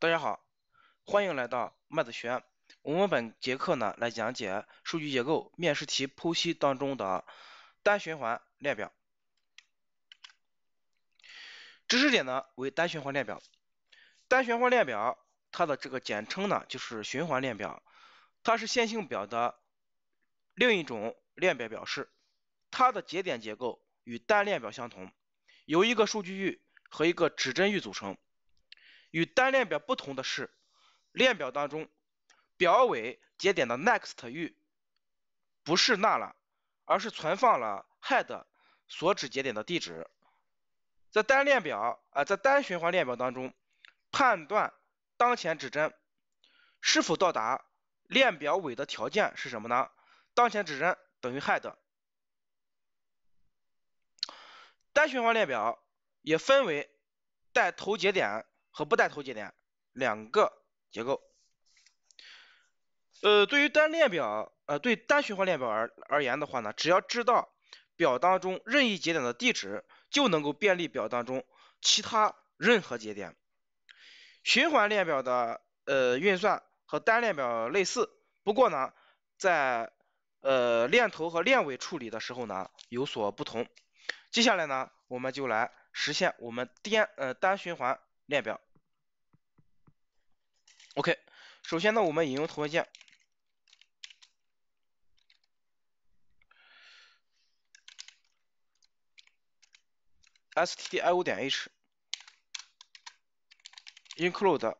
大家好，欢迎来到麦子轩。我们本节课呢来讲解数据结构面试题剖析当中的单循环链表。知识点呢为单循环链表。单循环链表它的这个简称呢就是循环链表，它是线性表的另一种链表表示。它的节点结构与单链表相同，由一个数据域和一个指针域组成。与单链表不同的是，链表当中表尾节点的 next 域不是 null，而是存放了 head 所指节点的地址。在单链表啊，在单循环链表当中，判断当前指针是否到达链表尾的条件是什么呢？当前指针等于 head。单循环链表也分为带头节点。和不带头节点两个结构。呃，对于单链表，呃，对单循环链表而而言的话呢，只要知道表当中任意节点的地址，就能够便利表当中其他任何节点。循环链表的呃运算和单链表类似，不过呢，在呃链头和链尾处理的时候呢有所不同。接下来呢，我们就来实现我们单呃单循环。列表。OK，首先呢，我们引用头文件，stdio 点 h，include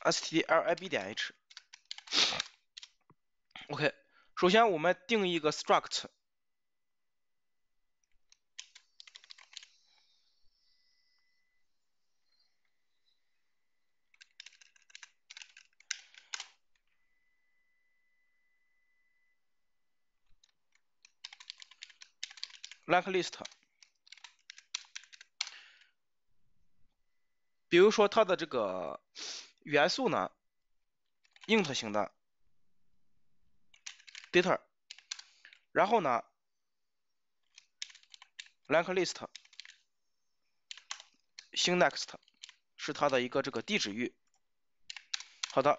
s t d l i b 点 h。OK，首先我们定义一个 struct。LinkedList，比如说它的这个元素呢，int 型的 data，然后呢 l i n k e d l i s t 星 n e x t 是它的一个这个地址域。好的，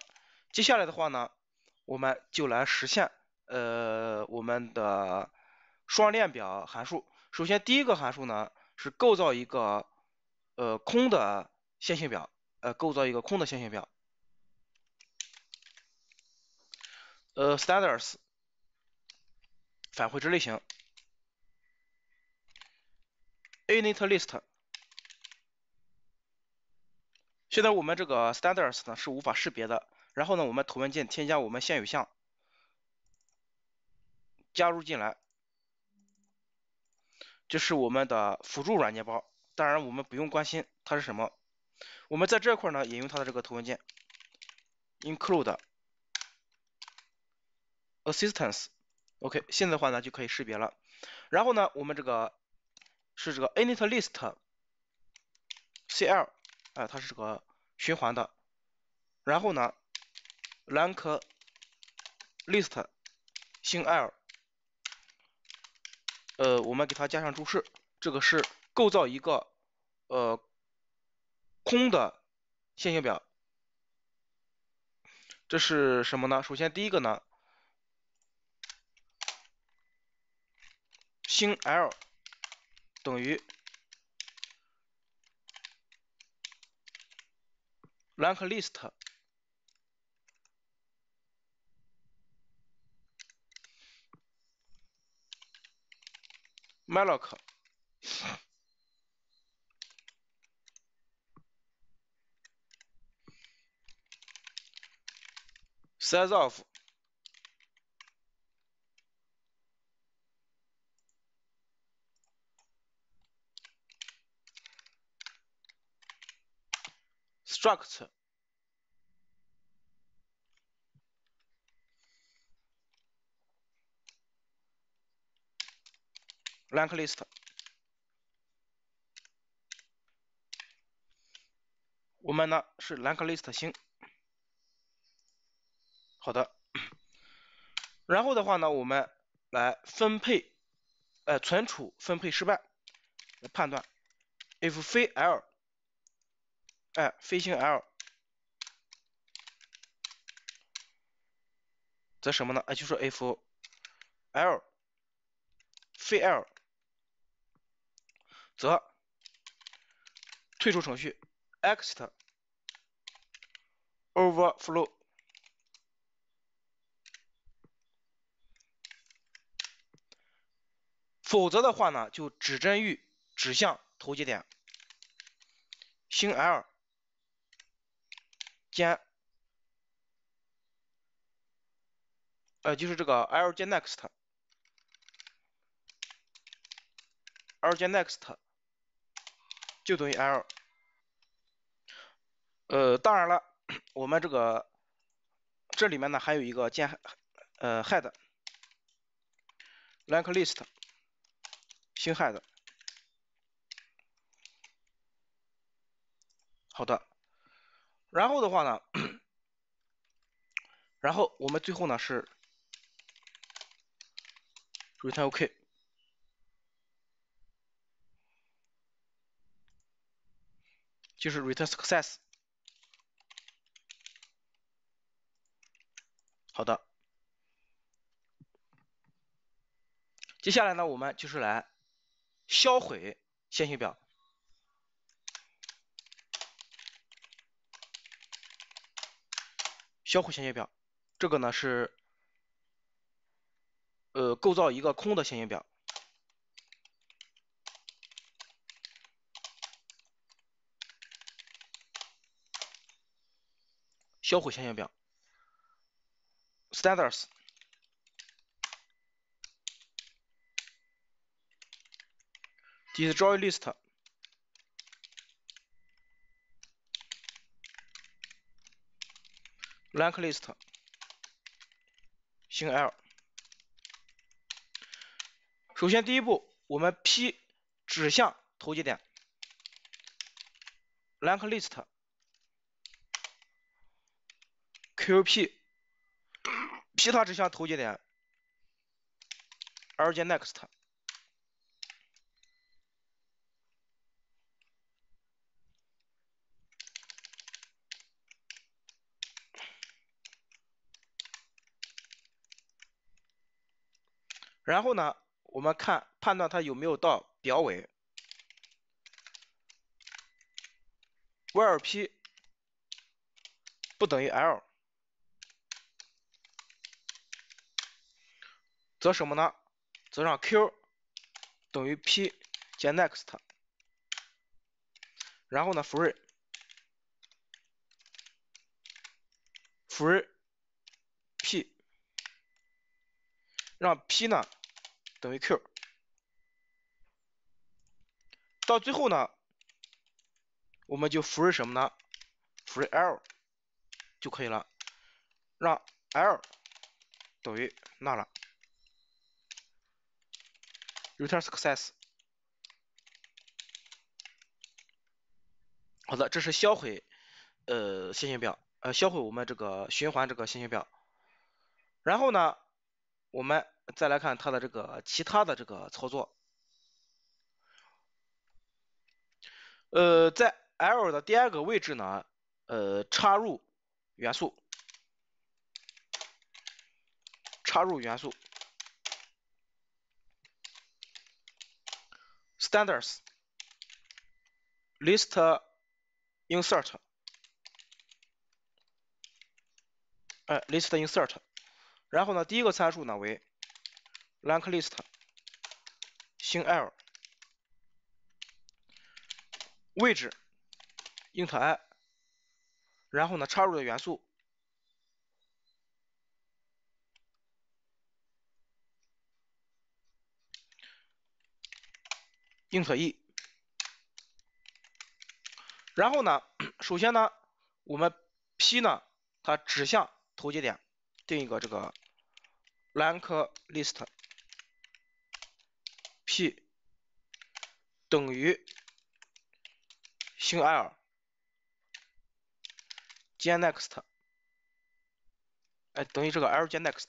接下来的话呢，我们就来实现呃我们的。双链表函数，首先第一个函数呢是构造一个呃空的线性表，呃构造一个空的线性表，呃 s t a d a r s 返回值类型，init list。现在我们这个 s t a d a r s 呢是无法识别的，然后呢我们头文件添加我们现有项加入进来。就是我们的辅助软件包，当然我们不用关心它是什么，我们在这一块呢也用它的这个头文件，include assistance，OK，现在话呢就可以识别了，然后呢我们这个是这个 init list cl，哎它是这个循环的，然后呢 link list 星 l。呃，我们给它加上注释，这个是构造一个呃空的线性表，这是什么呢？首先第一个呢，星 l 等于 l a n k list。malloc. Size of structure l a n k list，我们呢是 l a n k list 星，好的，然后的话呢，我们来分配，哎，存储分配失败，来判断，if 非 l，哎，飞行 l，则什么呢？哎，就说 if l，非 l。则退出程序 exit overflow，否则的话呢，就指针域指向头节点。星 l 间，呃，就是这个 l 间 next，l 间 next。就等于 l，呃，当然了，我们这个这里面呢还有一个建呃 head，link list 新 head，好的，然后的话呢，然后我们最后呢是 return ok。就是 return success。好的，接下来呢，我们就是来销毁线性表，销毁线性表，这个呢是呃构造一个空的线性表。销毁现象表。Standards Destroy List Link List 星 L。首先第一步，我们 P 指向头节点。Link List q p p，它指向头节点。l 结 next。然后呢，我们看判断它有没有到表尾。while p 不等于 l。则什么呢？则让 q 等于 p 减 next，然后呢，free free p，让 p 呢等于 q，到最后呢，我们就 free 什么呢？free l 就可以了，让 l 等于那了。return success。好的，这是销毁呃线性表，呃销毁我们这个循环这个线性表。然后呢，我们再来看它的这个其他的这个操作。呃，在 L 的第二个位置呢，呃插入元素，插入元素。standards list insert，哎，list insert，然后呢，第一个参数呢为 l a n k list 星 l，位置 int i，然后呢，插入的元素。定可一。然后呢，首先呢，我们 P 呢，它指向头节点，定一个这个 l a n k list，P 等于星 L 减 next，哎，等于这个 L 减 next。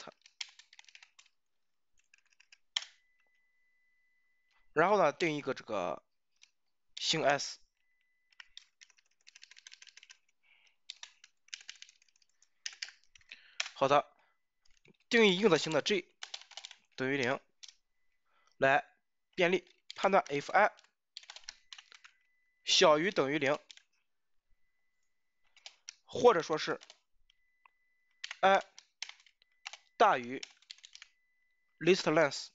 然后呢，定一个这个星 s。好的，定义用的星的 g 等于零，来便利判断 if i 小于等于零，或者说是 i 大于 list length。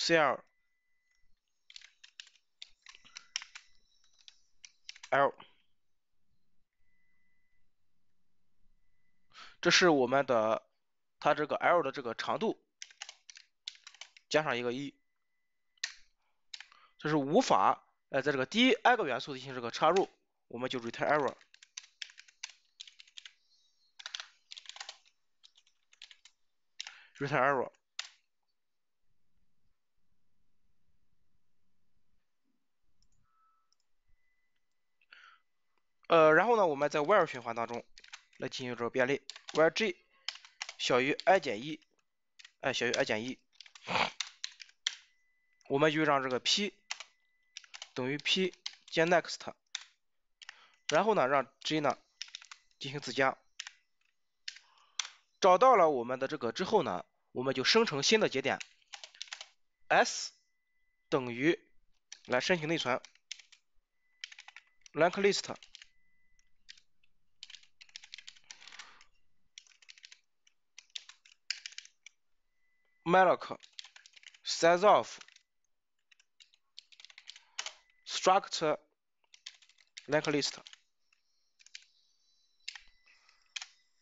C L，l 这是我们的，它这个 L 的这个长度加上一个一，这是无法，哎，在这个第二个元素进行这个插入，我们就 return error，return error。呃，然后呢，我们在 while 循环当中来进行这个遍历，while j 小于 i 减一，哎，小于 i 减一，我们就让这个 p 等于 p 加 next，然后呢，让 j 呢进行自加。找到了我们的这个之后呢，我们就生成新的节点，s 等于来申请内存，linked list。Malloc size of struct like list，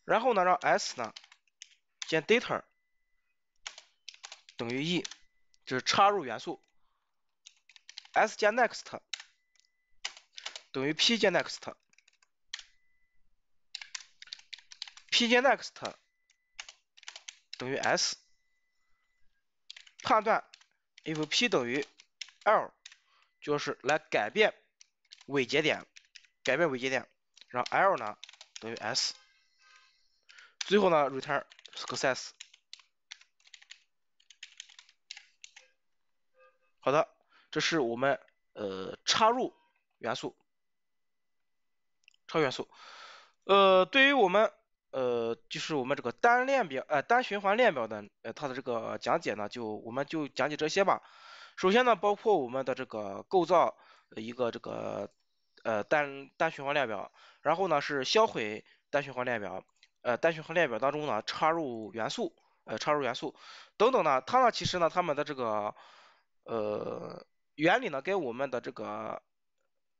然后呢，让 s 呢见 data 等于 e，就是插入元素，s 加 next 等于 p 加 next，p 加 next 等于 s。判断 if p 等于 l 就是来改变尾节点，改变尾节点，然后 l 呢等于 s，最后呢 return success。好的，这是我们呃插入元素，插元素，呃对于我们。呃，就是我们这个单链表，呃，单循环链表的，呃，它的这个讲解呢，就我们就讲解这些吧。首先呢，包括我们的这个构造一个这个呃单单循环链表，然后呢是销毁单循环链表，呃，单循环链表当中呢插入元素，呃，插入元素等等呢，它呢其实呢它们的这个呃原理呢跟我们的这个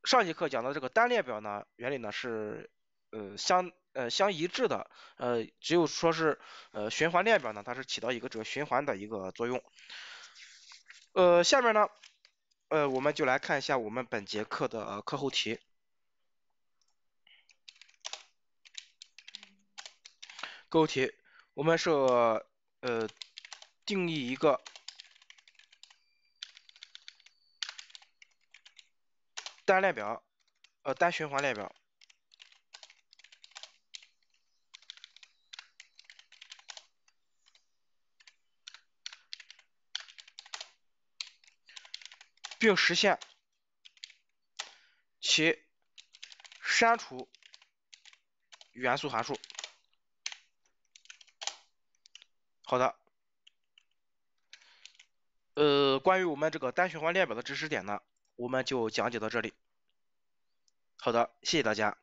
上节课讲的这个单列表呢原理呢是。呃，相呃相一致的，呃，只有说是呃循环列表呢，它是起到一个这个循环的一个作用。呃，下面呢，呃，我们就来看一下我们本节课的课后题。课后题，我们是呃定义一个单列表，呃单循环列表。并实现其删除元素函数。好的，呃，关于我们这个单循环列表的知识点呢，我们就讲解到这里。好的，谢谢大家。